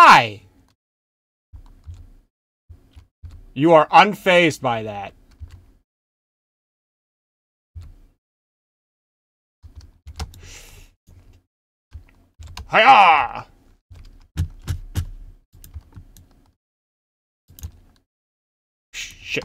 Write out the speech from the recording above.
Why? You are unfazed by that. Hiya! Shit.